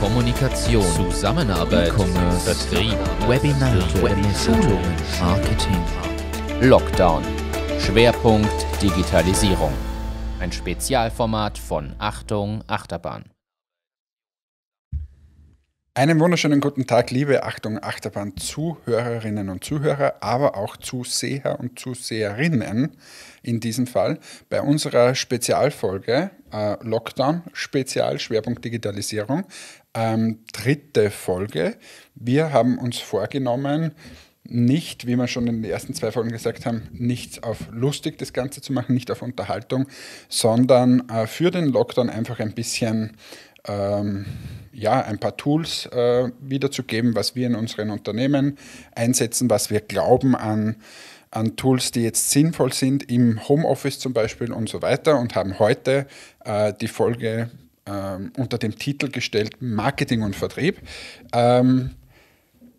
Kommunikation, Zusammenarbeit, E-Commerce, Vertrieb, Webinare, Webinar, Schulungen, Marketing. Lockdown. Schwerpunkt Digitalisierung. Ein Spezialformat von Achtung Achterbahn. Einen wunderschönen guten Tag, liebe Achtung Achterbahn-Zuhörerinnen und Zuhörer, aber auch Zuseher und Zuseherinnen in diesem Fall bei unserer Spezialfolge äh, Lockdown Spezial Schwerpunkt Digitalisierung. Ähm, dritte Folge. Wir haben uns vorgenommen, nicht, wie wir schon in den ersten zwei Folgen gesagt haben, nichts auf lustig das Ganze zu machen, nicht auf Unterhaltung, sondern äh, für den Lockdown einfach ein bisschen ähm, ja, ein paar Tools äh, wiederzugeben, was wir in unseren Unternehmen einsetzen, was wir glauben an, an Tools, die jetzt sinnvoll sind, im Homeoffice zum Beispiel und so weiter und haben heute äh, die Folge äh, unter dem Titel gestellt Marketing und Vertrieb. Ähm,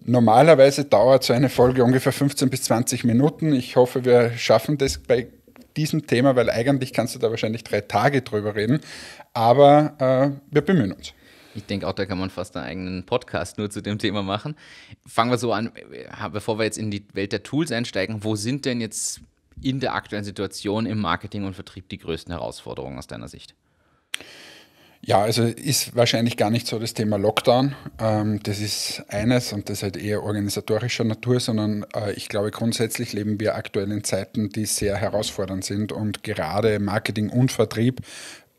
normalerweise dauert so eine Folge ungefähr 15 bis 20 Minuten. Ich hoffe, wir schaffen das bei diesem Thema, weil eigentlich kannst du da wahrscheinlich drei Tage drüber reden. Aber äh, wir bemühen uns. Ich denke auch, da kann man fast einen eigenen Podcast nur zu dem Thema machen. Fangen wir so an, äh, bevor wir jetzt in die Welt der Tools einsteigen, wo sind denn jetzt in der aktuellen Situation im Marketing und Vertrieb die größten Herausforderungen aus deiner Sicht? Ja, also ist wahrscheinlich gar nicht so das Thema Lockdown. Ähm, das ist eines und das ist halt eher organisatorischer Natur, sondern äh, ich glaube, grundsätzlich leben wir aktuell in Zeiten, die sehr herausfordernd sind und gerade Marketing und Vertrieb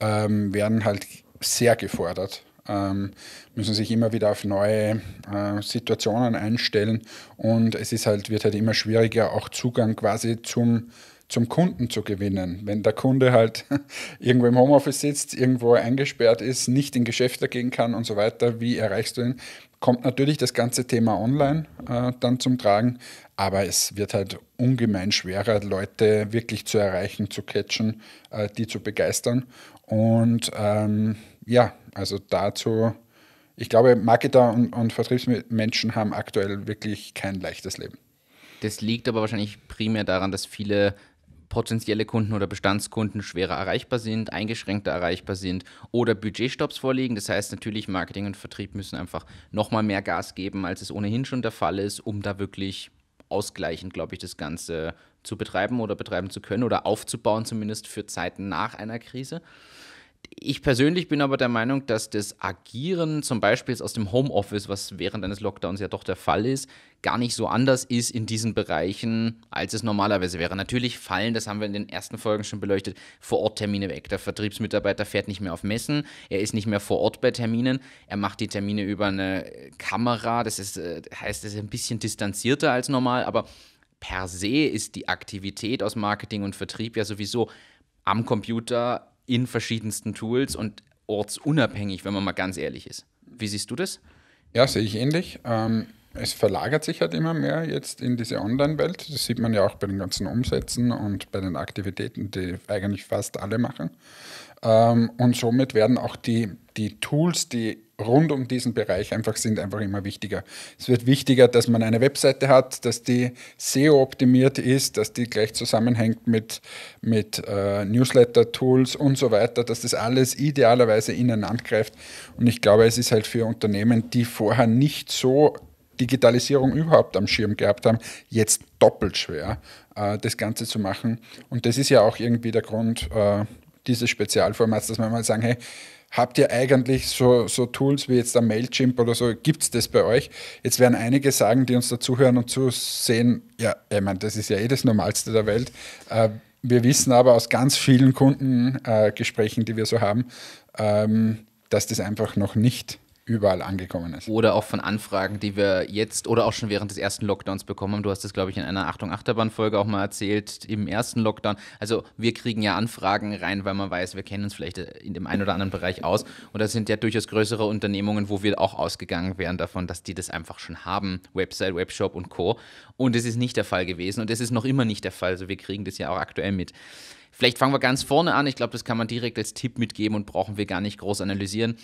ähm, werden halt sehr gefordert, ähm, müssen sich immer wieder auf neue äh, Situationen einstellen und es ist halt, wird halt immer schwieriger, auch Zugang quasi zum zum Kunden zu gewinnen. Wenn der Kunde halt irgendwo im Homeoffice sitzt, irgendwo eingesperrt ist, nicht in Geschäfte gehen kann und so weiter, wie erreichst du ihn? Kommt natürlich das ganze Thema online äh, dann zum Tragen, aber es wird halt ungemein schwerer, Leute wirklich zu erreichen, zu catchen, äh, die zu begeistern. Und ähm, ja, also dazu, ich glaube, Marketer und, und Vertriebsmenschen haben aktuell wirklich kein leichtes Leben. Das liegt aber wahrscheinlich primär daran, dass viele potenzielle Kunden oder Bestandskunden schwerer erreichbar sind, eingeschränkter erreichbar sind oder Budgetstops vorliegen. Das heißt natürlich, Marketing und Vertrieb müssen einfach nochmal mehr Gas geben, als es ohnehin schon der Fall ist, um da wirklich ausgleichend, glaube ich, das Ganze zu betreiben oder betreiben zu können oder aufzubauen, zumindest für Zeiten nach einer Krise. Ich persönlich bin aber der Meinung, dass das Agieren zum Beispiel aus dem Homeoffice, was während eines Lockdowns ja doch der Fall ist, gar nicht so anders ist in diesen Bereichen, als es normalerweise wäre. Natürlich fallen, das haben wir in den ersten Folgen schon beleuchtet, vor Ort Termine weg. Der Vertriebsmitarbeiter fährt nicht mehr auf Messen, er ist nicht mehr vor Ort bei Terminen, er macht die Termine über eine Kamera, das ist, äh, heißt, es ist ein bisschen distanzierter als normal, aber per se ist die Aktivität aus Marketing und Vertrieb ja sowieso am Computer in verschiedensten Tools und ortsunabhängig, wenn man mal ganz ehrlich ist. Wie siehst du das? Ja, sehe ich ähnlich. Ähm, es verlagert sich halt immer mehr jetzt in diese Online-Welt. Das sieht man ja auch bei den ganzen Umsätzen und bei den Aktivitäten, die eigentlich fast alle machen. Ähm, und somit werden auch die, die Tools, die rund um diesen Bereich einfach sind, einfach immer wichtiger. Es wird wichtiger, dass man eine Webseite hat, dass die SEO-optimiert ist, dass die gleich zusammenhängt mit, mit äh, Newsletter-Tools und so weiter, dass das alles idealerweise ineinander greift. Und ich glaube, es ist halt für Unternehmen, die vorher nicht so Digitalisierung überhaupt am Schirm gehabt haben, jetzt doppelt schwer, äh, das Ganze zu machen. Und das ist ja auch irgendwie der Grund, äh, dieses Spezialformats, dass wir mal sagen, hey, habt ihr eigentlich so, so Tools wie jetzt der Mailchimp oder so, gibt es das bei euch? Jetzt werden einige sagen, die uns dazuhören und zusehen, ja, ich meine, das ist ja eh das Normalste der Welt. Äh, wir wissen aber aus ganz vielen Kundengesprächen, äh, die wir so haben, ähm, dass das einfach noch nicht überall angekommen ist. Oder auch von Anfragen, die wir jetzt oder auch schon während des ersten Lockdowns bekommen haben. Du hast das, glaube ich, in einer Achtung Achterbahn-Folge auch mal erzählt, im ersten Lockdown. Also wir kriegen ja Anfragen rein, weil man weiß, wir kennen uns vielleicht in dem einen oder anderen Bereich aus. Und das sind ja durchaus größere Unternehmungen, wo wir auch ausgegangen wären davon, dass die das einfach schon haben. Website, Webshop und Co. Und es ist nicht der Fall gewesen und es ist noch immer nicht der Fall. Also wir kriegen das ja auch aktuell mit. Vielleicht fangen wir ganz vorne an. Ich glaube, das kann man direkt als Tipp mitgeben und brauchen wir gar nicht groß analysieren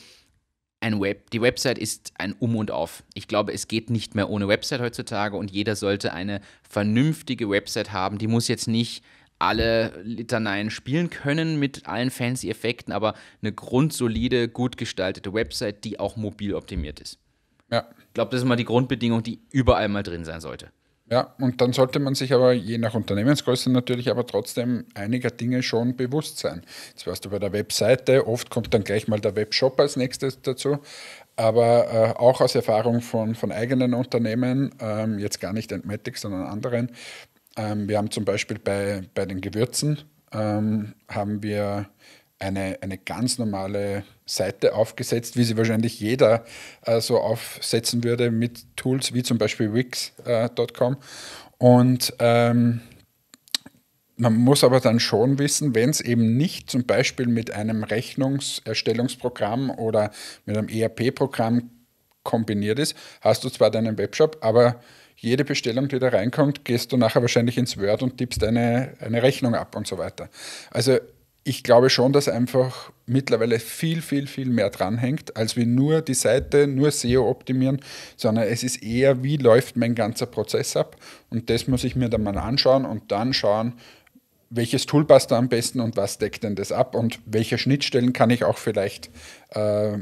ein Web. Die Website ist ein Um und Auf. Ich glaube, es geht nicht mehr ohne Website heutzutage und jeder sollte eine vernünftige Website haben. Die muss jetzt nicht alle Litaneien spielen können mit allen fancy Effekten, aber eine grundsolide, gut gestaltete Website, die auch mobil optimiert ist. Ja. Ich glaube, das ist mal die Grundbedingung, die überall mal drin sein sollte. Ja, und dann sollte man sich aber je nach Unternehmensgröße natürlich aber trotzdem einiger Dinge schon bewusst sein. Jetzt warst du bei der Webseite, oft kommt dann gleich mal der Webshop als nächstes dazu, aber äh, auch aus Erfahrung von, von eigenen Unternehmen, ähm, jetzt gar nicht Entmatic, sondern anderen. Ähm, wir haben zum Beispiel bei, bei den Gewürzen, ähm, haben wir eine, eine ganz normale Seite aufgesetzt, wie sie wahrscheinlich jeder äh, so aufsetzen würde mit Tools wie zum Beispiel Wix.com. Äh, und ähm, man muss aber dann schon wissen, wenn es eben nicht zum Beispiel mit einem Rechnungserstellungsprogramm oder mit einem ERP-Programm kombiniert ist, hast du zwar deinen Webshop, aber jede Bestellung, die da reinkommt, gehst du nachher wahrscheinlich ins Word und tippst eine, eine Rechnung ab und so weiter. Also ich glaube schon, dass einfach mittlerweile viel, viel, viel mehr dranhängt, als wir nur die Seite, nur SEO optimieren, sondern es ist eher, wie läuft mein ganzer Prozess ab. Und das muss ich mir dann mal anschauen und dann schauen, welches Tool passt da am besten und was deckt denn das ab und welche Schnittstellen kann ich auch vielleicht äh,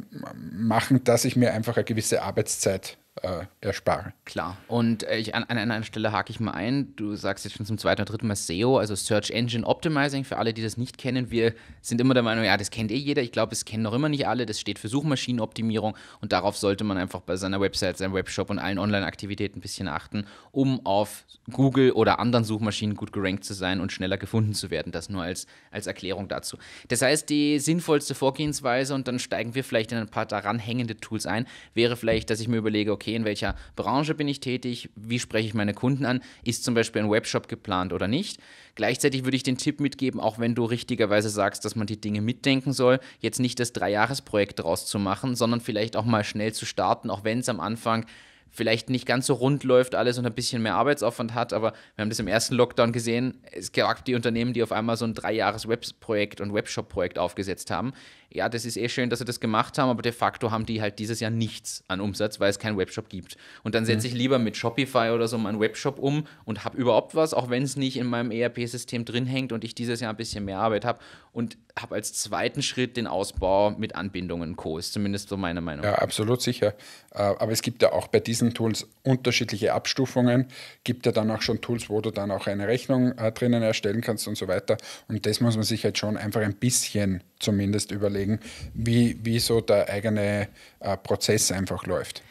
machen, dass ich mir einfach eine gewisse Arbeitszeit äh, erspare. Klar. Und äh, ich, an, an einer Stelle hake ich mal ein. Du sagst jetzt schon zum zweiten oder dritten Mal SEO, also Search Engine Optimizing. Für alle, die das nicht kennen, wir sind immer der Meinung, ja, das kennt eh jeder. Ich glaube, es kennen noch immer nicht alle. Das steht für Suchmaschinenoptimierung und darauf sollte man einfach bei seiner Website, seinem Webshop und allen Online-Aktivitäten ein bisschen achten, um auf Google oder anderen Suchmaschinen gut gerankt zu sein und schneller gefunden zu werden. Das nur als, als Erklärung dazu. Das heißt, die sinnvollste Vorgehensweise, und dann steigen wir vielleicht in ein paar daran hängende Tools ein, wäre vielleicht, dass ich mir überlege, okay, okay, in welcher Branche bin ich tätig, wie spreche ich meine Kunden an, ist zum Beispiel ein Webshop geplant oder nicht. Gleichzeitig würde ich den Tipp mitgeben, auch wenn du richtigerweise sagst, dass man die Dinge mitdenken soll, jetzt nicht das Dreijahresprojekt draus zu machen, sondern vielleicht auch mal schnell zu starten, auch wenn es am Anfang vielleicht nicht ganz so rund läuft alles und ein bisschen mehr Arbeitsaufwand hat, aber wir haben das im ersten Lockdown gesehen. Es gab die Unternehmen, die auf einmal so ein Dreijahres-Webs-Projekt und Webshop-Projekt aufgesetzt haben ja, das ist eh schön, dass sie das gemacht haben, aber de facto haben die halt dieses Jahr nichts an Umsatz, weil es keinen Webshop gibt. Und dann setze mhm. ich lieber mit Shopify oder so meinen Webshop um und habe überhaupt was, auch wenn es nicht in meinem ERP-System drin hängt und ich dieses Jahr ein bisschen mehr Arbeit habe und habe als zweiten Schritt den Ausbau mit Anbindungen Co. Ist zumindest so meine Meinung. Ja, absolut sicher. Äh, aber es gibt ja auch bei diesen Tools unterschiedliche Abstufungen. Gibt ja dann auch schon Tools, wo du dann auch eine Rechnung äh, drinnen erstellen kannst und so weiter. Und das muss man sich halt schon einfach ein bisschen zumindest überlegen, wie, wie so der eigene äh, Prozess einfach läuft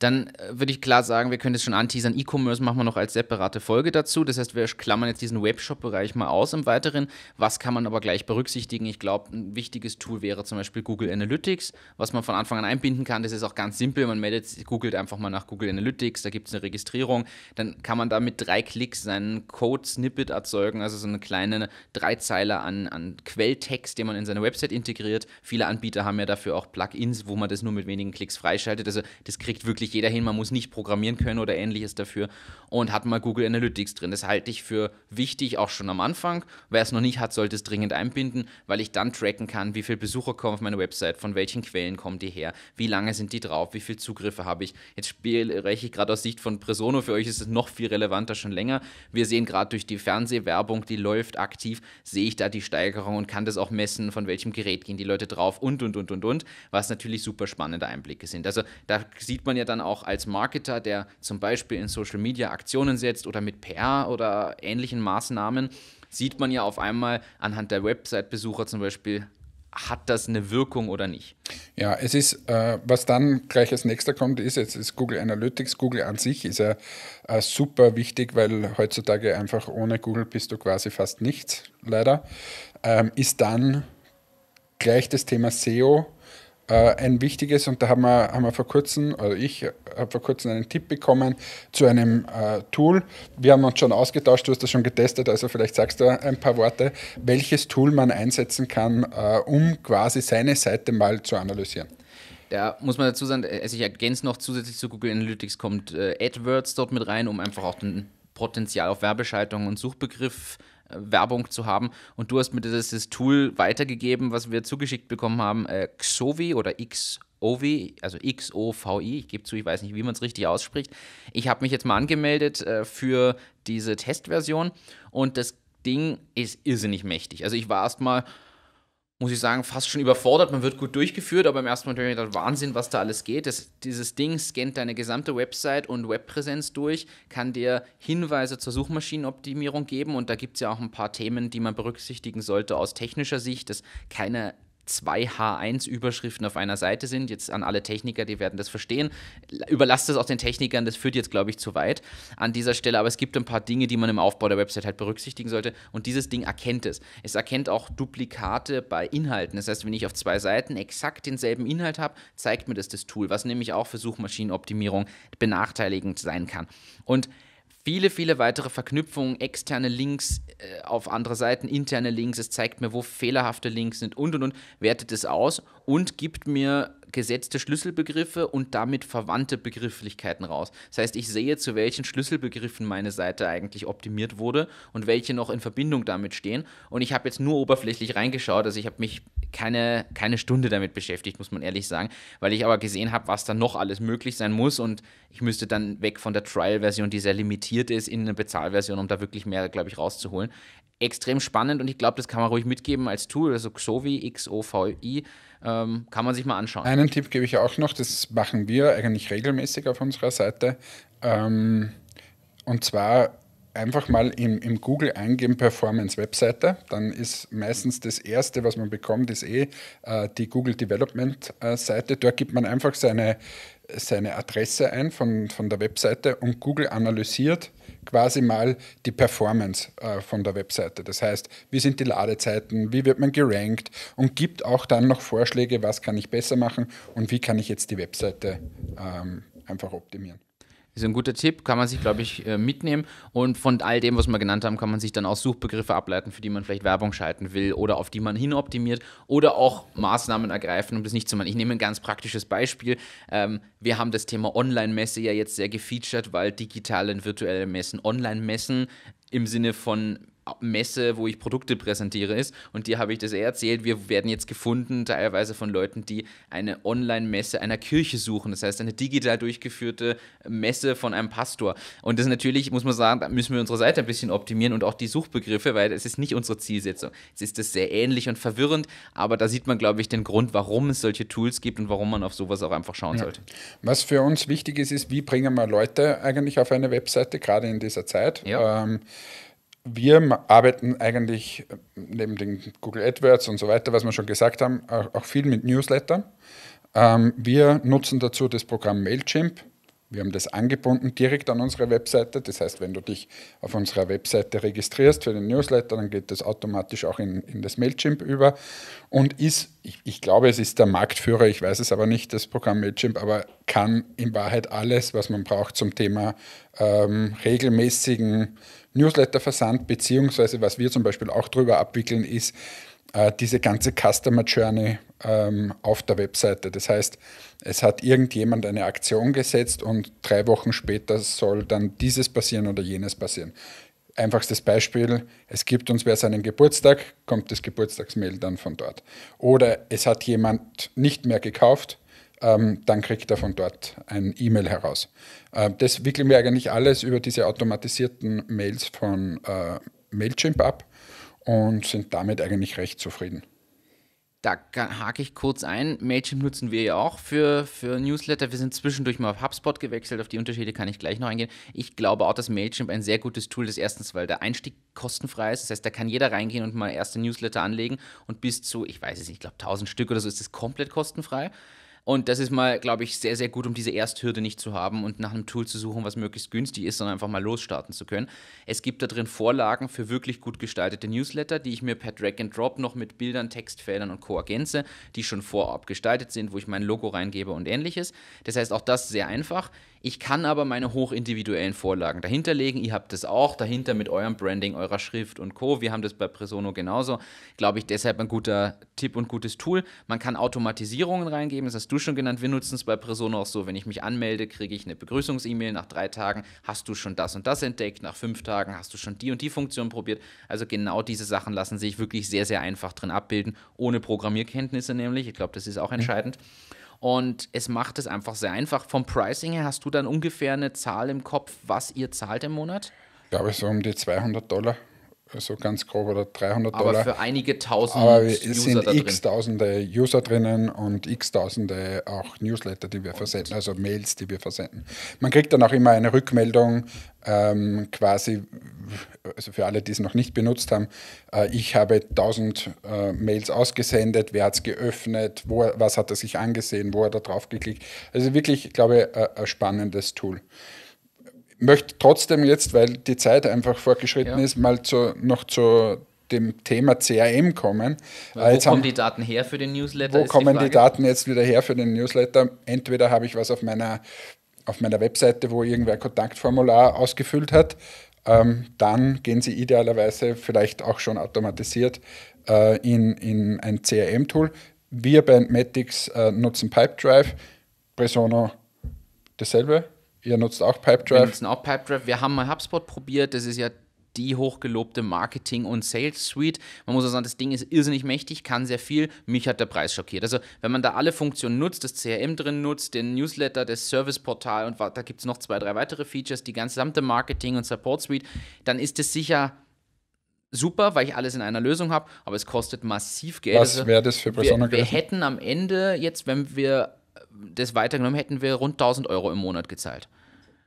dann äh, würde ich klar sagen, wir können das schon anteasern. E-Commerce machen wir noch als separate Folge dazu. Das heißt, wir klammern jetzt diesen Webshop-Bereich mal aus im Weiteren. Was kann man aber gleich berücksichtigen? Ich glaube, ein wichtiges Tool wäre zum Beispiel Google Analytics, was man von Anfang an einbinden kann. Das ist auch ganz simpel. Man meldet, googelt einfach mal nach Google Analytics, da gibt es eine Registrierung. Dann kann man da mit drei Klicks seinen Code-Snippet erzeugen, also so eine kleine Dreizeiler an, an Quelltext, den man in seine Website integriert. Viele Anbieter haben ja dafür auch Plugins, wo man das nur mit wenigen Klicks freischaltet. Also das kriegt wirklich sich jeder hin, man muss nicht programmieren können oder ähnliches dafür und hat mal Google Analytics drin. Das halte ich für wichtig, auch schon am Anfang. Wer es noch nicht hat, sollte es dringend einbinden, weil ich dann tracken kann, wie viele Besucher kommen auf meine Website, von welchen Quellen kommen die her, wie lange sind die drauf, wie viele Zugriffe habe ich. Jetzt spreche ich gerade aus Sicht von Presono, für euch ist es noch viel relevanter schon länger. Wir sehen gerade durch die Fernsehwerbung, die läuft aktiv, sehe ich da die Steigerung und kann das auch messen, von welchem Gerät gehen die Leute drauf und, und, und, und, und, was natürlich super spannende Einblicke sind. Also da sieht man ja dann dann auch als Marketer, der zum Beispiel in Social Media Aktionen setzt oder mit PR oder ähnlichen Maßnahmen, sieht man ja auf einmal anhand der Website-Besucher zum Beispiel, hat das eine Wirkung oder nicht? Ja, es ist, äh, was dann gleich als nächster kommt, ist jetzt ist Google Analytics. Google an sich ist ja äh, super wichtig, weil heutzutage einfach ohne Google bist du quasi fast nichts, leider. Ähm, ist dann gleich das Thema SEO äh, ein wichtiges, und da haben wir, haben wir vor kurzem, also ich äh, habe vor kurzem einen Tipp bekommen zu einem äh, Tool. Wir haben uns schon ausgetauscht, du hast das schon getestet, also vielleicht sagst du ein paar Worte, welches Tool man einsetzen kann, äh, um quasi seine Seite mal zu analysieren. Da muss man dazu sagen, also äh, ich ergänze noch zusätzlich zu Google Analytics kommt äh, AdWords dort mit rein, um einfach auch den Potenzial auf Werbeschaltung und Suchbegriff äh, Werbung zu haben. Und du hast mir dieses Tool weitergegeben, was wir zugeschickt bekommen haben, äh, Xovi oder X. OVI, also X-O-V-I, ich gebe zu, ich weiß nicht, wie man es richtig ausspricht. Ich habe mich jetzt mal angemeldet äh, für diese Testversion und das Ding ist irrsinnig mächtig. Also ich war erst mal muss ich sagen, fast schon überfordert. Man wird gut durchgeführt, aber im ersten Moment habe ich gedacht, Wahnsinn, was da alles geht. Das, dieses Ding scannt deine gesamte Website und Webpräsenz durch, kann dir Hinweise zur Suchmaschinenoptimierung geben und da gibt es ja auch ein paar Themen, die man berücksichtigen sollte aus technischer Sicht, dass keine zwei H1-Überschriften auf einer Seite sind. Jetzt an alle Techniker, die werden das verstehen. Überlasst das auch den Technikern, das führt jetzt, glaube ich, zu weit an dieser Stelle. Aber es gibt ein paar Dinge, die man im Aufbau der Website halt berücksichtigen sollte. Und dieses Ding erkennt es. Es erkennt auch Duplikate bei Inhalten. Das heißt, wenn ich auf zwei Seiten exakt denselben Inhalt habe, zeigt mir das das Tool, was nämlich auch für Suchmaschinenoptimierung benachteiligend sein kann. Und viele, viele weitere Verknüpfungen, externe Links äh, auf andere Seiten, interne Links. Es zeigt mir, wo fehlerhafte Links sind und und und, wertet es aus und gibt mir gesetzte Schlüsselbegriffe und damit verwandte Begrifflichkeiten raus. Das heißt, ich sehe, zu welchen Schlüsselbegriffen meine Seite eigentlich optimiert wurde und welche noch in Verbindung damit stehen. Und ich habe jetzt nur oberflächlich reingeschaut, also ich habe mich keine, keine Stunde damit beschäftigt, muss man ehrlich sagen, weil ich aber gesehen habe, was da noch alles möglich sein muss und ich müsste dann weg von der Trial-Version, die sehr limitiert ist, in eine Bezahlversion, um da wirklich mehr, glaube ich, rauszuholen extrem spannend und ich glaube, das kann man ruhig mitgeben als Tool, also Xovi, X-O-V-I, ähm, kann man sich mal anschauen. Einen Tipp gebe ich auch noch, das machen wir eigentlich regelmäßig auf unserer Seite. Ähm, und zwar einfach mal im, im Google eingeben Performance Webseite, dann ist meistens das erste, was man bekommt, ist eh äh, die Google Development äh, Seite. Dort gibt man einfach seine seine Adresse ein von, von der Webseite und Google analysiert quasi mal die Performance äh, von der Webseite. Das heißt, wie sind die Ladezeiten, wie wird man gerankt und gibt auch dann noch Vorschläge, was kann ich besser machen und wie kann ich jetzt die Webseite ähm, einfach optimieren. Ist ein guter Tipp, kann man sich, glaube ich, äh, mitnehmen. Und von all dem, was wir genannt haben, kann man sich dann auch Suchbegriffe ableiten, für die man vielleicht Werbung schalten will oder auf die man hinoptimiert oder auch Maßnahmen ergreifen, um das nicht zu machen. Ich nehme ein ganz praktisches Beispiel. Ähm, wir haben das Thema Online-Messe ja jetzt sehr gefeatured, weil digitale und virtuelle Messen, Online-Messen im Sinne von Messe, wo ich Produkte präsentiere, ist. Und dir habe ich das eher erzählt. Wir werden jetzt gefunden, teilweise von Leuten, die eine Online-Messe einer Kirche suchen. Das heißt, eine digital durchgeführte Messe von einem Pastor. Und das natürlich, muss man sagen, da müssen wir unsere Seite ein bisschen optimieren und auch die Suchbegriffe, weil es ist nicht unsere Zielsetzung. Es ist das sehr ähnlich und verwirrend, aber da sieht man, glaube ich, den Grund, warum es solche Tools gibt und warum man auf sowas auch einfach schauen ja. sollte. Was für uns wichtig ist, ist, wie bringen wir Leute eigentlich auf eine Webseite, gerade in dieser Zeit? Ja. Ähm, wir arbeiten eigentlich äh, neben den Google AdWords und so weiter, was wir schon gesagt haben, auch, viel mit Newslettern. Ähm, wir nutzen dazu das Programm Mailchimp. Wir haben das angebunden direkt an unsere Webseite. Das heißt, wenn du dich auf unserer Webseite registrierst für den Newsletter, dann geht das automatisch auch in, in das Mailchimp über und ist, ich, ich glaube, es ist der Marktführer, ich weiß es aber nicht, das Programm Mailchimp, aber kann in Wahrheit alles, was man braucht zum Thema ähm, regelmäßigen Newsletterversand, beziehungsweise was wir zum Beispiel auch drüber abwickeln, ist äh, diese ganze Customer Journey ähm, auf der Webseite. Das heißt, es hat irgendjemand eine Aktion gesetzt und drei Wochen später soll dann dieses passieren oder jenes passieren. Einfachstes Beispiel, es gibt uns wer seinen Geburtstag, kommt das Geburtstagsmail dann von dort. Oder es hat jemand nicht mehr gekauft, ähm, dann kriegt er von dort ein E-Mail heraus. Äh, das wickeln wir eigentlich alles über diese automatisierten Mails von äh, Mailchimp ab und sind damit eigentlich recht zufrieden. Da hake ich kurz ein. Mailchimp nutzen wir ja auch für, für Newsletter. Wir sind zwischendurch mal auf HubSpot gewechselt. Auf die Unterschiede kann ich gleich noch eingehen. Ich glaube auch, dass Mailchimp ein sehr gutes Tool ist. Erstens, weil der Einstieg kostenfrei ist. Das heißt, da kann jeder reingehen und mal erste Newsletter anlegen. Und bis zu, ich weiß es nicht, ich glaube 1000 Stück oder so ist das komplett kostenfrei. Und das ist mal, glaube ich, sehr, sehr gut, um diese Ersthürde nicht zu haben und nach einem Tool zu suchen, was möglichst günstig ist, sondern einfach mal losstarten zu können. Es gibt da drin Vorlagen für wirklich gut gestaltete Newsletter, die ich mir per Drag and Drop noch mit Bildern, Textfeldern und Co. ergänze, die schon vorab gestaltet sind, wo ich mein Logo reingebe und ähnliches. Das heißt, auch das sehr einfach. Ich kann aber meine hochindividuellen Vorlagen dahinterlegen. Ihr habt das auch dahinter mit eurem Branding, eurer Schrift und Co. Wir haben das bei Presono genauso. Glaube ich, deshalb ein guter Tipp und gutes Tool. Man kann Automatisierungen reingeben, das hast du schon genannt. Wir nutzen es bei Presono auch so. Wenn ich mich anmelde, kriege ich eine Begrüßungs-E-Mail. Nach drei Tagen hast du schon das und das entdeckt. Nach fünf Tagen hast du schon die und die Funktion probiert. Also genau diese Sachen lassen sich wirklich sehr, sehr einfach drin abbilden, ohne Programmierkenntnisse nämlich. Ich glaube, das ist auch entscheidend. Mhm. Und es macht es einfach sehr einfach. Vom Pricing her hast du dann ungefähr eine Zahl im Kopf, was ihr zahlt im Monat? Ich Glaube so um die 200 Dollar so also ganz grob oder 300 aber Dollar. Aber für einige tausend Aber es User sind x tausende User drinnen und x tausende auch Newsletter, die wir versenden, also Mails, die wir versenden. Man kriegt dann auch immer eine Rückmeldung, ähm, quasi, also für alle, die es noch nicht benutzt haben, äh, ich habe tausend äh, Mails ausgesendet, wer hat es geöffnet, wo, was hat er sich angesehen, wo hat er drauf geklickt. Also wirklich, ich glaube, äh, ein spannendes Tool möchte trotzdem jetzt, weil die Zeit einfach vorgeschritten ja. ist, mal zu, noch zu dem Thema CRM kommen. wo jetzt kommen haben, die Daten her für den Newsletter? Wo kommen die, die, Daten jetzt wieder her für den Newsletter? Entweder habe ich was auf meiner, auf meiner Webseite, wo irgendwer ein Kontaktformular ausgefüllt hat, ähm, dann gehen sie idealerweise vielleicht auch schon automatisiert äh, in, in ein CRM-Tool. Wir bei Matics äh, nutzen Pipedrive, Presono dasselbe. Ihr nutzt auch Pipedrive? Wir nutzen auch Pipedrive. Wir haben mal HubSpot probiert. Das ist ja die hochgelobte Marketing- und Sales-Suite. Man muss auch sagen, das Ding ist irrsinnig mächtig, kann sehr viel. Mich hat der Preis schockiert. Also, wenn man da alle Funktionen nutzt, das CRM drin nutzt, den Newsletter, das Serviceportal und da gibt es noch zwei, drei weitere Features, die gesamte Marketing- und Support-Suite, dann ist es sicher super, weil ich alles in einer Lösung habe, aber es kostet massiv Geld. Was also, wäre das für Persona wir, wir hätten am Ende jetzt, wenn wir das weitergenommen, hätten wir rund 1000 Euro im Monat gezahlt.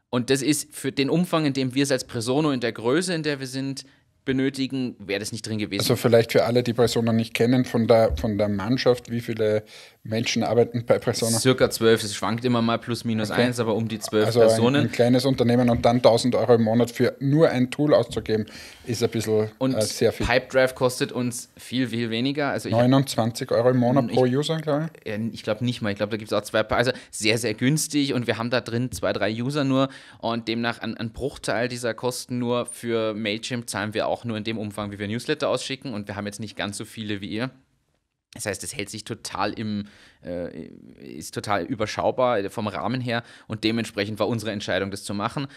Und das ist für den Umfang, in dem wir es als Presono in der Größe, in der wir sind, benötigen, wäre das nicht drin gewesen. Also vielleicht für alle, die Persona nicht kennen, von der, von der Mannschaft, wie viele Menschen arbeiten bei Persona? Circa zwölf, es schwankt immer mal plus minus okay. eins, aber um die zwölf also Personen. Ein, ein kleines Unternehmen und dann 1000 Euro im Monat für nur ein Tool auszugeben, ist ein bisschen äh, und äh, sehr viel. Pipedrive kostet uns viel, viel weniger. Also 29 hab, Euro im Monat pro User, glaube ich? Ich glaube nicht mal, ich glaube, da gibt es auch zwei, also sehr, sehr günstig und wir haben da drin zwei, drei User nur und demnach einen Bruchteil dieser Kosten nur für Mailchimp zahlen wir auch auch nur in dem Umfang, wie wir Newsletter ausschicken und wir haben jetzt nicht ganz so viele wie ihr. Das heißt, es hält sich total im, äh, ist total überschaubar vom Rahmen her und dementsprechend war unsere Entscheidung, das zu machen.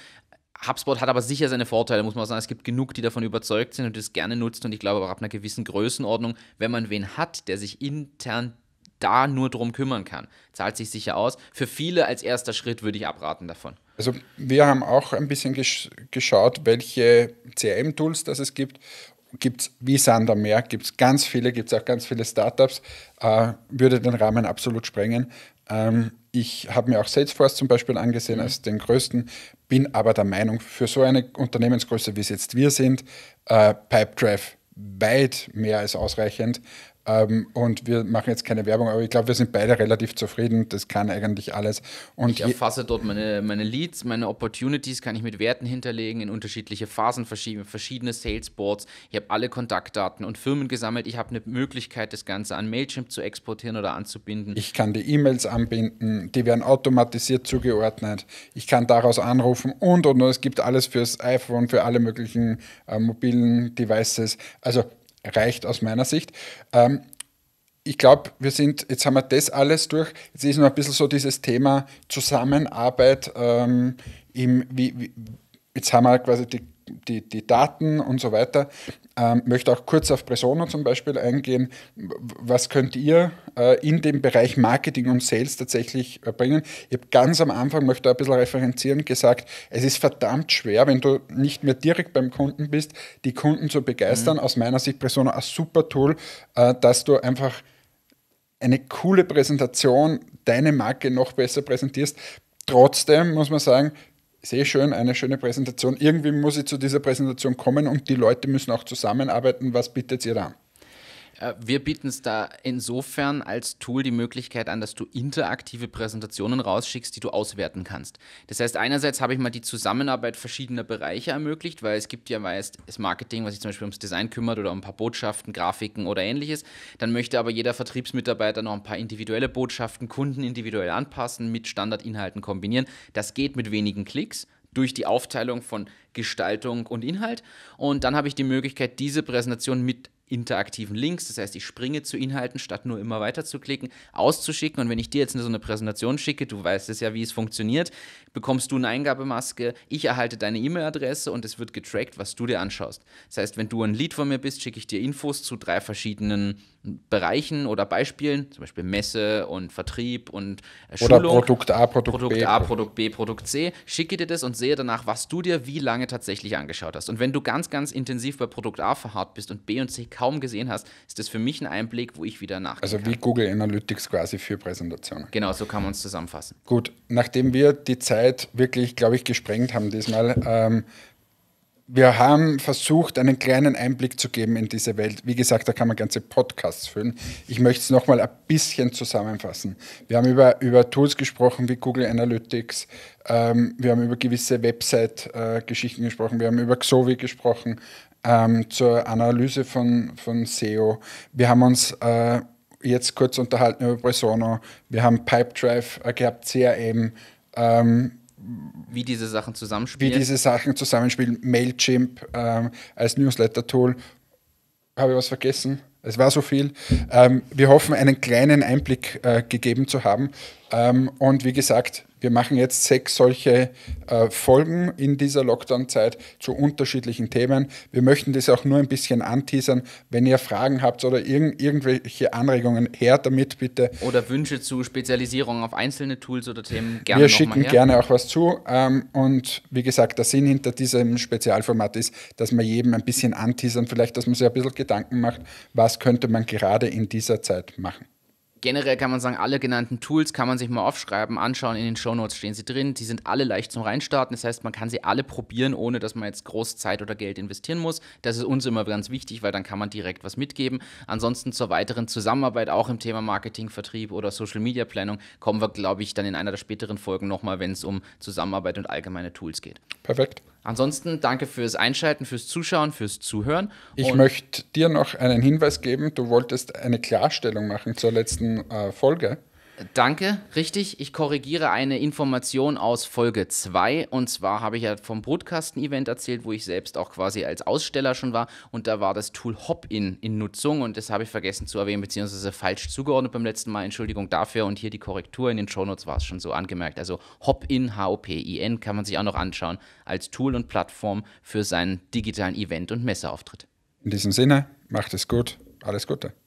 HubSpot hat aber sicher seine Vorteile, muss man sagen. Es gibt genug, die davon überzeugt sind und das gerne nutzen Und ich glaube, aber ab einer gewissen Größenordnung, wenn man wen hat, der sich intern da nur drum kümmern kann, zahlt sich sicher aus. Für viele als erster Schritt würde ich abraten davon. Also wir haben auch ein bisschen gesch geschaut, welche CRM-Tools das es gibt. Gibt es wie Sander mehr, gibt es ganz viele, gibt es auch ganz viele Startups, äh, würde den Rahmen absolut sprengen. Ähm, ich habe mir auch Salesforce zum Beispiel angesehen mhm. als den größten, bin aber der Meinung, für so eine Unternehmensgröße, wie es jetzt wir sind, äh, Pipedrive weit mehr als ausreichend. Ähm, und wir machen jetzt keine Werbung, aber ich glaube, wir sind beide relativ zufrieden. Das kann eigentlich alles. Und ich erfasse dort meine, meine Leads, meine Opportunities, kann ich mit Werten hinterlegen, in unterschiedliche Phasen verschieben, verschiedene Salesboards. Ich habe alle Kontaktdaten und Firmen gesammelt. Ich habe eine Möglichkeit, das Ganze an Mailchimp zu exportieren oder anzubinden. Ich kann die E-Mails anbinden, die werden automatisiert zugeordnet. Ich kann daraus anrufen und und und. Es gibt alles fürs iPhone, für alle möglichen äh, mobilen Devices. Also reicht aus meiner Sicht. Ähm, ich glaube, wir sind, jetzt haben wir das alles durch. Jetzt ist noch ein bisschen so dieses Thema Zusammenarbeit ähm, im, wie, wie, jetzt haben wir halt quasi die die, die Daten und so weiter. Ähm, möchte auch kurz auf Persona zum Beispiel eingehen. Was könnt ihr äh, in dem Bereich Marketing und Sales tatsächlich äh, bringen? Ich habe ganz am Anfang, möchte ein bisschen referenzieren, gesagt, es ist verdammt schwer, wenn du nicht mehr direkt beim Kunden bist, die Kunden zu begeistern. Mhm. Aus meiner Sicht Persona ein super Tool, äh, dass du einfach eine coole Präsentation, deine Marke noch besser präsentierst. Trotzdem muss man sagen, sehr schön, eine schöne Präsentation. Irgendwie muss ich zu dieser Präsentation kommen und die Leute müssen auch zusammenarbeiten. Was bietet ihr da an? Äh, wir bieten es da insofern als Tool die Möglichkeit an, dass du interaktive Präsentationen rausschickst, die du auswerten kannst. Das heißt, einerseits habe ich mal die Zusammenarbeit verschiedener Bereiche ermöglicht, weil es gibt ja meist das Marketing, was sich zum Beispiel ums Design kümmert oder um ein paar Botschaften, Grafiken oder ähnliches. Dann möchte aber jeder Vertriebsmitarbeiter noch ein paar individuelle Botschaften, Kunden individuell anpassen, mit Standardinhalten kombinieren. Das geht mit wenigen Klicks durch die Aufteilung von Gestaltung und Inhalt. Und dann habe ich die Möglichkeit, diese Präsentation mit interaktiven Links. Das heißt, ich springe zu Inhalten, statt nur immer weiter zu klicken, auszuschicken. Und wenn ich dir jetzt so eine Präsentation schicke, du weißt es ja, wie es funktioniert, bekommst du eine Eingabemaske, ich erhalte deine E-Mail-Adresse und es wird getrackt, was du dir anschaust. Das heißt, wenn du ein Lead von mir bist, schicke ich dir Infos zu drei verschiedenen Bereichen oder Beispielen, zum Beispiel Messe und Vertrieb und äh, Schulung. Oder Produkt A, Produkt, Produkt B. A, Produkt B, Produkt C. Schicke dir das und sehe danach, was du dir wie lange tatsächlich angeschaut hast. Und wenn du ganz, ganz intensiv bei Produkt A verharrt bist und B und C kaum gesehen hast, ist das für mich ein Einblick, wo ich wieder nachdenke. Also wie Google Analytics quasi für Präsentationen. Genau, so kann man es zusammenfassen. Gut, nachdem wir die Zeit wirklich, glaube ich, gesprengt haben diesmal, ähm, wir haben versucht, einen kleinen Einblick zu geben in diese Welt. Wie gesagt, da kann man ganze Podcasts füllen. Ich möchte es nochmal ein bisschen zusammenfassen. Wir haben über, über Tools gesprochen wie Google Analytics, ähm, wir haben über gewisse Website-Geschichten äh, gesprochen, wir haben über Xovi gesprochen ähm, zur Analyse von, von SEO. Wir haben uns äh, jetzt kurz unterhalten über Presono, wir haben Pipedrive äh, gehabt, CRM. Ähm, wie diese Sachen zusammenspielen. Wie diese Sachen zusammenspielen. Mailchimp ähm, als Newsletter-Tool. Habe ich was vergessen? Es war so viel. Ähm, wir hoffen, einen kleinen Einblick äh, gegeben zu haben. Ähm, und wie gesagt, wir machen jetzt sechs solche äh, Folgen in dieser Lockdown-Zeit zu unterschiedlichen Themen. Wir möchten das auch nur ein bisschen anteasern. Wenn ihr Fragen habt oder irg irgendwelche Anregungen, her damit bitte. Oder Wünsche zu Spezialisierung auf einzelne Tools oder Themen gerne. Wir schicken gerne auch was zu. Ähm, und wie gesagt, der Sinn hinter diesem Spezialformat ist, dass man jedem ein bisschen anteasern, vielleicht, dass man sich ein bisschen Gedanken macht, was könnte man gerade in dieser Zeit machen generell kann man sagen, alle genannten Tools kann man sich mal aufschreiben, anschauen, in den Shownotes stehen sie drin. Die sind alle leicht zum Reinstarten. Das heißt, man kann sie alle probieren, ohne dass man jetzt groß Zeit oder Geld investieren muss. Das ist uns immer ganz wichtig, weil dann kann man direkt was mitgeben. Ansonsten zur weiteren Zusammenarbeit, auch im Thema Marketing, Vertrieb oder Social Media Planung, kommen wir, glaube ich, dann in einer der späteren Folgen nochmal, wenn es um Zusammenarbeit und allgemeine Tools geht. Perfekt. Ansonsten danke fürs Einschalten, fürs Zuschauen, fürs Zuhören. Ich Und möchte dir noch einen Hinweis geben. Du wolltest eine Klarstellung machen zur letzten äh, Folge. Danke, richtig. Ich korrigiere eine Information aus Folge 2. Und zwar habe ich ja vom brutkasten event erzählt, wo ich selbst auch quasi als Aussteller schon war. Und da war das Tool Hop-In in Nutzung. Und das habe ich vergessen zu erwähnen, beziehungsweise falsch zugeordnet beim letzten Mal. Entschuldigung dafür. Und hier die Korrektur in den Shownotes war es schon so angemerkt. Also Hop-In, H-O-P-I-N, kann man sich auch noch anschauen als Tool und Plattform für seinen digitalen Event- und Messeauftritt. In diesem Sinne, macht es gut. Alles Gute.